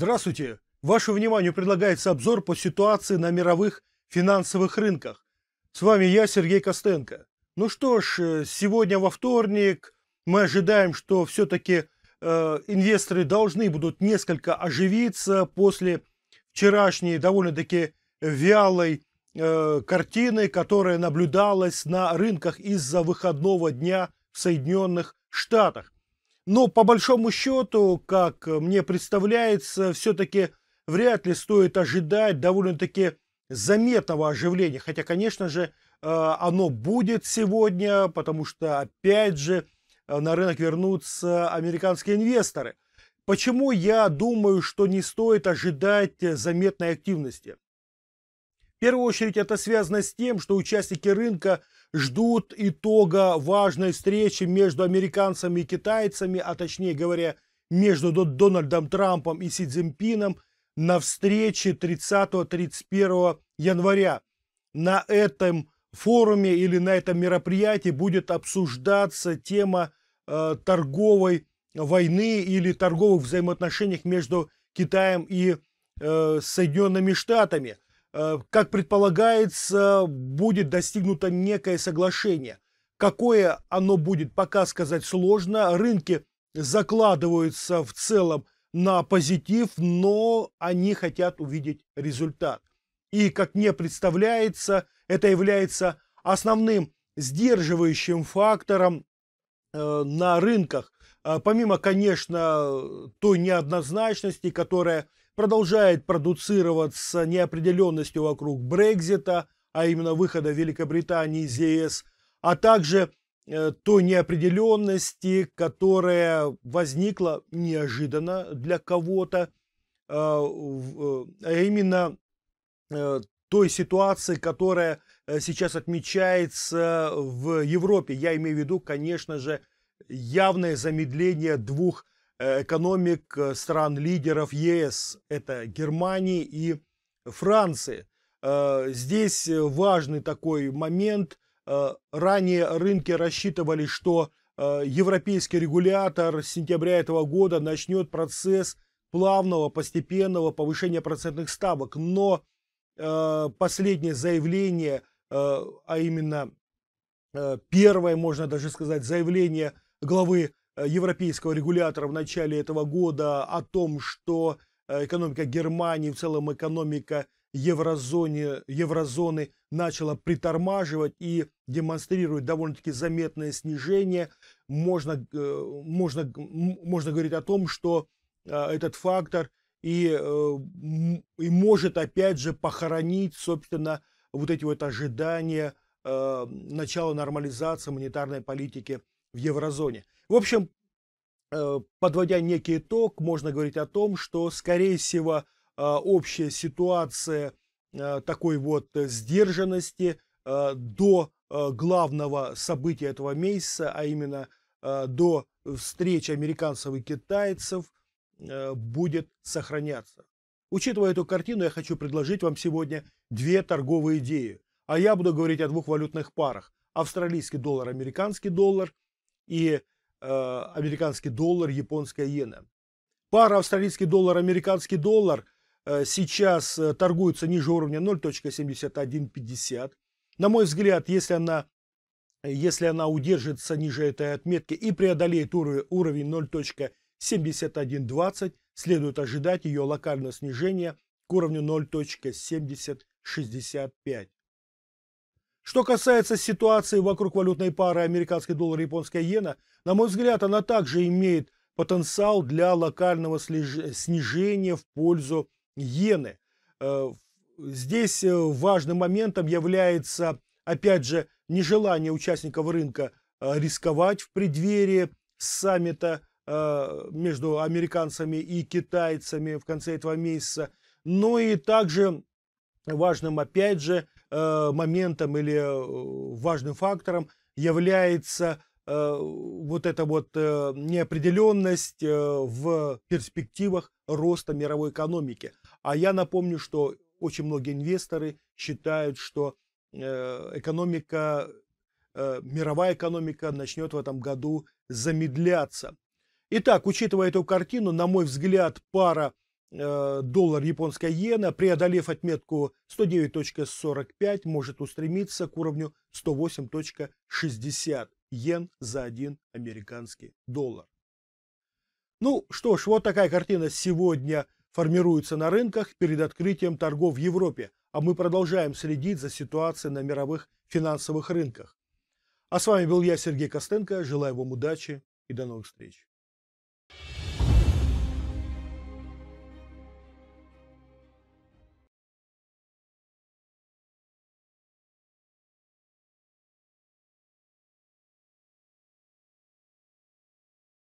Здравствуйте! Вашему вниманию предлагается обзор по ситуации на мировых финансовых рынках. С вами я, Сергей Костенко. Ну что ж, э, сегодня во вторник мы ожидаем, что все-таки э, инвесторы должны будут несколько оживиться после вчерашней довольно-таки вялой э, картины, которая наблюдалась на рынках из-за выходного дня в Соединенных Штатах. Но по большому счету, как мне представляется, все-таки вряд ли стоит ожидать довольно-таки заметного оживления. Хотя, конечно же, э, оно будет сегодня, потому что, опять же, э, на рынок вернутся американские инвесторы. Почему я думаю, что не стоит ожидать заметной активности? В первую очередь это связано с тем, что участники рынка – ждут итога важной встречи между американцами и китайцами, а точнее говоря, между Дональдом Трампом и Си Цзиньпином на встрече 30-31 января. На этом форуме или на этом мероприятии будет обсуждаться тема э, торговой войны или торговых взаимоотношений между Китаем и э, Соединенными Штатами – Э, как предполагается, будет достигнуто некое соглашение. Какое оно будет, пока сказать сложно. Рынки закладываются в целом на позитив, но они хотят увидеть результат. И, как мне представляется, это является основным сдерживающим фактором э, на рынках. Э, помимо, конечно, той неоднозначности, которая продолжает продуцироваться неопределенностью вокруг Брекзита, а именно выхода Великобритании из ЕС, а также э, той неопределенности, которая возникла неожиданно для кого-то, э, э, а именно той ситуации, которая сейчас отмечается в Европе. Я имею в виду, конечно же, явное замедление двух экономик э, стран-лидеров ЕС, это Германии и Франции. Э, здесь важный такой момент. Э, ранее рынки рассчитывали, что европейский регулятор с сентября этого года начнет процесс плавного, постепенного повышения процентных ставок. Но последнее заявление, а именно первое, можно даже сказать, заявление главы Э, европейского регулятора в начале этого года о том, что э, экономика Германии, в целом экономика еврозоны еврозоны начала притормаживать и демонстрирует довольно-таки заметное снижение, можно, э, можно, можно говорить о том, что этот фактор и, и может опять же похоронить, собственно, вот эти вот ожидания начала нормализации монетарной политики – в еврозоне. В общем, э, подводя некий итог, можно говорить о том, что, скорее всего, э, общая ситуация э, такой вот сдержанности до главного события этого месяца, а именно до встречи американцев и китайцев, будет сохраняться. Учитывая эту картину, я хочу предложить вам сегодня две торговые идеи. А я буду говорить о двух валютных парах. Австралийский доллар, американский доллар – и э, американский доллар, японская иена. Пара австралийский доллар, американский доллар э, сейчас э, торгуется ниже уровня 0.7150. На мой взгляд, если она, если она удержится ниже этой отметки и преодолеет уровень, уровень 0.7120, следует ожидать ее локального снижения к уровню 0.7065. Что касается ситуации вокруг валютной пары американский доллар и японская иена, на мой взгляд, она также имеет потенциал для локального снижения в пользу иены. Э, здесь э, важным моментом является, опять же, нежелание участников рынка э, рисковать в преддверии саммита между американцами и китайцами в конце этого месяца. Но ну и также важным, опять же, Э, моментом или э, важным фактором является э, вот эта вот неопределенность в перспективах роста мировой экономики. А я напомню, что очень многие инвесторы считают, что экономика, мировая экономика начнет в этом году замедляться. Итак, учитывая эту картину, на мой взгляд, пара Э, доллар японская иена, преодолев отметку 109.45, может устремиться к уровню 108.60 йен за один американский доллар. Ну что ж, вот такая картина сегодня формируется на рынках перед открытием торгов в Европе, а мы продолжаем следить за ситуацией на мировых финансовых рынках. А с вами был я, Сергей Костенко. Желаю вам удачи и до новых встреч.